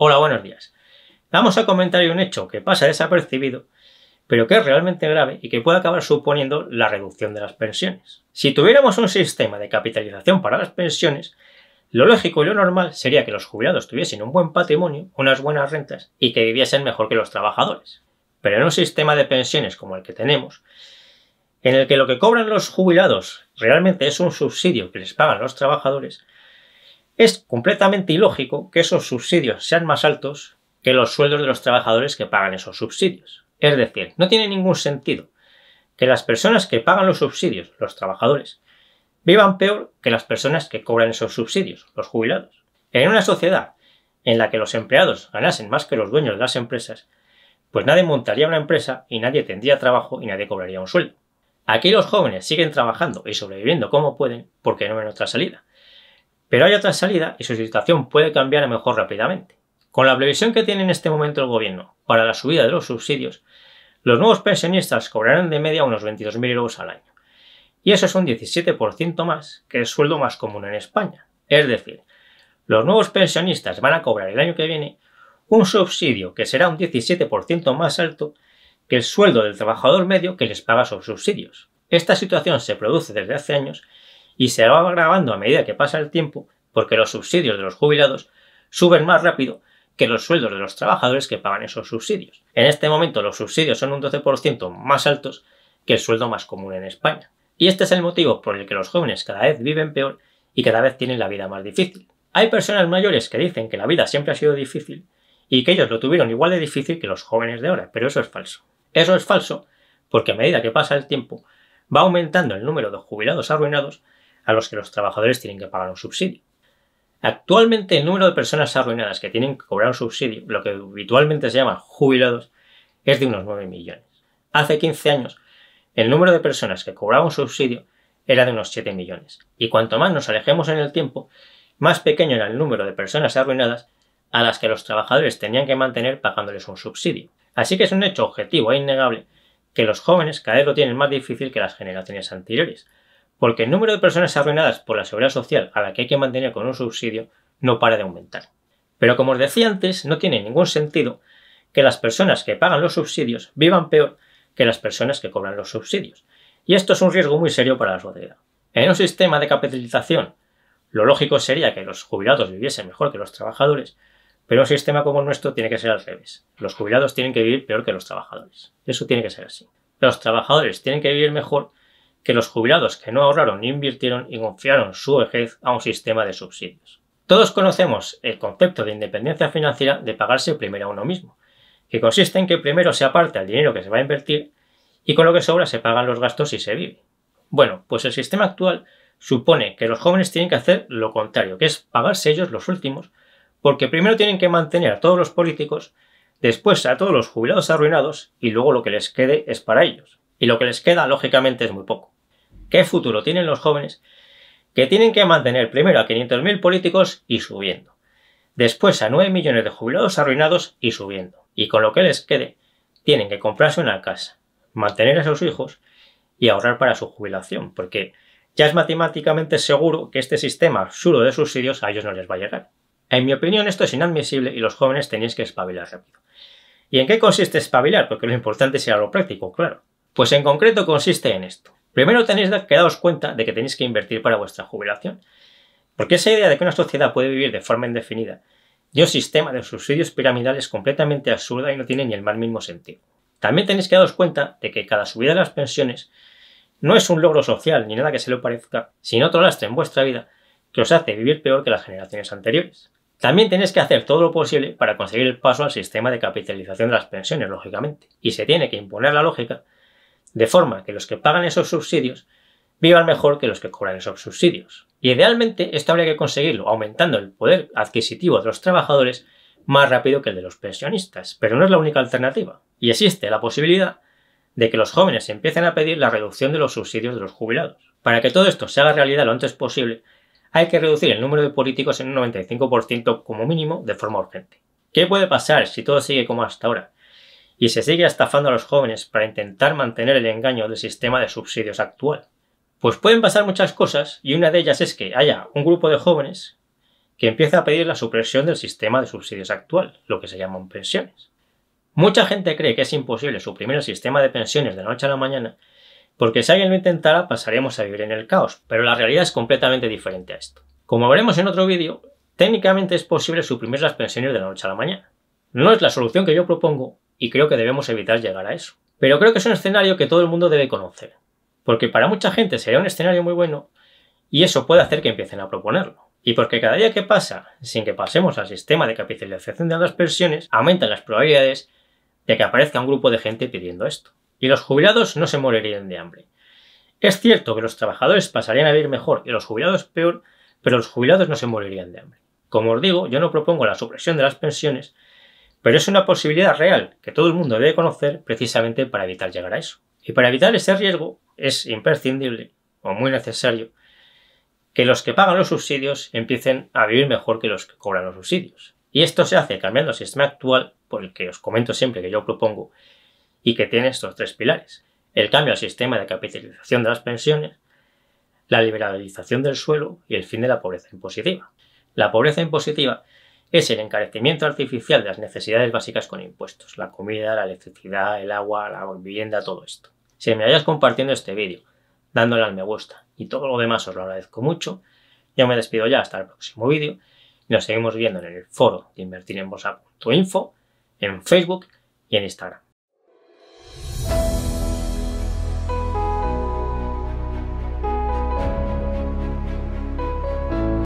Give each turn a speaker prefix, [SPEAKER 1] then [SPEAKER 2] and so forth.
[SPEAKER 1] Hola, buenos días. Vamos a comentar un hecho que pasa desapercibido, pero que es realmente grave y que puede acabar suponiendo la reducción de las pensiones. Si tuviéramos un sistema de capitalización para las pensiones, lo lógico y lo normal sería que los jubilados tuviesen un buen patrimonio, unas buenas rentas y que viviesen mejor que los trabajadores. Pero en un sistema de pensiones como el que tenemos, en el que lo que cobran los jubilados realmente es un subsidio que les pagan los trabajadores, es completamente ilógico que esos subsidios sean más altos que los sueldos de los trabajadores que pagan esos subsidios. Es decir, no tiene ningún sentido que las personas que pagan los subsidios, los trabajadores, vivan peor que las personas que cobran esos subsidios, los jubilados. En una sociedad en la que los empleados ganasen más que los dueños de las empresas, pues nadie montaría una empresa y nadie tendría trabajo y nadie cobraría un sueldo. Aquí los jóvenes siguen trabajando y sobreviviendo como pueden porque no ven otra salida. Pero hay otra salida y su situación puede cambiar a mejor rápidamente. Con la previsión que tiene en este momento el gobierno para la subida de los subsidios, los nuevos pensionistas cobrarán de media unos 22.000 euros al año. Y eso es un 17% más que el sueldo más común en España. Es decir, los nuevos pensionistas van a cobrar el año que viene un subsidio que será un 17% más alto que el sueldo del trabajador medio que les paga sus subsidios. Esta situación se produce desde hace años y se va agravando a medida que pasa el tiempo porque los subsidios de los jubilados suben más rápido que los sueldos de los trabajadores que pagan esos subsidios. En este momento los subsidios son un 12% más altos que el sueldo más común en España. Y este es el motivo por el que los jóvenes cada vez viven peor y cada vez tienen la vida más difícil. Hay personas mayores que dicen que la vida siempre ha sido difícil y que ellos lo tuvieron igual de difícil que los jóvenes de ahora, pero eso es falso. Eso es falso porque a medida que pasa el tiempo va aumentando el número de jubilados arruinados a los que los trabajadores tienen que pagar un subsidio. Actualmente el número de personas arruinadas que tienen que cobrar un subsidio, lo que habitualmente se llama jubilados, es de unos 9 millones. Hace 15 años, el número de personas que cobraban un subsidio era de unos 7 millones. Y cuanto más nos alejemos en el tiempo, más pequeño era el número de personas arruinadas a las que los trabajadores tenían que mantener pagándoles un subsidio. Así que es un hecho objetivo e innegable que los jóvenes cada vez lo tienen más difícil que las generaciones anteriores porque el número de personas arruinadas por la seguridad social a la que hay que mantener con un subsidio no para de aumentar. Pero como os decía antes, no tiene ningún sentido que las personas que pagan los subsidios vivan peor que las personas que cobran los subsidios. Y esto es un riesgo muy serio para la sociedad. En un sistema de capitalización, lo lógico sería que los jubilados viviesen mejor que los trabajadores, pero un sistema como el nuestro tiene que ser al revés. Los jubilados tienen que vivir peor que los trabajadores. Eso tiene que ser así. Los trabajadores tienen que vivir mejor que los jubilados que no ahorraron ni invirtieron y confiaron su vejez a un sistema de subsidios. Todos conocemos el concepto de independencia financiera de pagarse primero a uno mismo, que consiste en que primero se aparta el dinero que se va a invertir y con lo que sobra se pagan los gastos y se vive. Bueno, pues el sistema actual supone que los jóvenes tienen que hacer lo contrario, que es pagarse ellos los últimos, porque primero tienen que mantener a todos los políticos, después a todos los jubilados arruinados y luego lo que les quede es para ellos. Y lo que les queda, lógicamente, es muy poco. ¿Qué futuro tienen los jóvenes que tienen que mantener primero a 500.000 políticos y subiendo? Después a 9 millones de jubilados arruinados y subiendo. Y con lo que les quede, tienen que comprarse una casa, mantener a sus hijos y ahorrar para su jubilación, porque ya es matemáticamente seguro que este sistema absurdo de subsidios a ellos no les va a llegar. En mi opinión, esto es inadmisible y los jóvenes tenéis que espabilar rápido. ¿Y en qué consiste espabilar? Porque lo importante es lo práctico, claro. Pues en concreto consiste en esto. Primero tenéis que daros cuenta de que tenéis que invertir para vuestra jubilación. Porque esa idea de que una sociedad puede vivir de forma indefinida y un sistema de subsidios piramidales completamente absurda y no tiene ni el mal mismo sentido. También tenéis que daros cuenta de que cada subida de las pensiones no es un logro social ni nada que se le parezca, sino otro lastre en vuestra vida que os hace vivir peor que las generaciones anteriores. También tenéis que hacer todo lo posible para conseguir el paso al sistema de capitalización de las pensiones, lógicamente. Y se tiene que imponer la lógica de forma que los que pagan esos subsidios vivan mejor que los que cobran esos subsidios. Y idealmente esto habría que conseguirlo aumentando el poder adquisitivo de los trabajadores más rápido que el de los pensionistas, pero no es la única alternativa. Y existe la posibilidad de que los jóvenes empiecen a pedir la reducción de los subsidios de los jubilados. Para que todo esto se haga realidad lo antes posible, hay que reducir el número de políticos en un 95% como mínimo de forma urgente. ¿Qué puede pasar si todo sigue como hasta ahora? y se sigue estafando a los jóvenes para intentar mantener el engaño del sistema de subsidios actual. Pues pueden pasar muchas cosas y una de ellas es que haya un grupo de jóvenes que empiece a pedir la supresión del sistema de subsidios actual, lo que se llaman pensiones. Mucha gente cree que es imposible suprimir el sistema de pensiones de la noche a la mañana, porque si alguien lo intentara pasaríamos a vivir en el caos, pero la realidad es completamente diferente a esto. Como veremos en otro vídeo, técnicamente es posible suprimir las pensiones de la noche a la mañana. No es la solución que yo propongo, y creo que debemos evitar llegar a eso. Pero creo que es un escenario que todo el mundo debe conocer, porque para mucha gente sería un escenario muy bueno y eso puede hacer que empiecen a proponerlo. Y porque cada día que pasa sin que pasemos al sistema de capitalización de las pensiones, aumentan las probabilidades de que aparezca un grupo de gente pidiendo esto. Y los jubilados no se morirían de hambre. Es cierto que los trabajadores pasarían a vivir mejor y los jubilados peor, pero los jubilados no se morirían de hambre. Como os digo, yo no propongo la supresión de las pensiones, pero es una posibilidad real que todo el mundo debe conocer precisamente para evitar llegar a eso. Y para evitar ese riesgo es imprescindible o muy necesario que los que pagan los subsidios empiecen a vivir mejor que los que cobran los subsidios. Y esto se hace cambiando el sistema actual, por el que os comento siempre que yo propongo, y que tiene estos tres pilares. El cambio al sistema de capitalización de las pensiones, la liberalización del suelo y el fin de la pobreza impositiva. La pobreza impositiva es el encarecimiento artificial de las necesidades básicas con impuestos, la comida, la electricidad, el agua, la vivienda, todo esto. Si me vayas compartiendo este vídeo, dándole al me gusta y todo lo demás os lo agradezco mucho, yo me despido ya hasta el próximo vídeo y nos seguimos viendo en el foro de Info, en Facebook y en Instagram.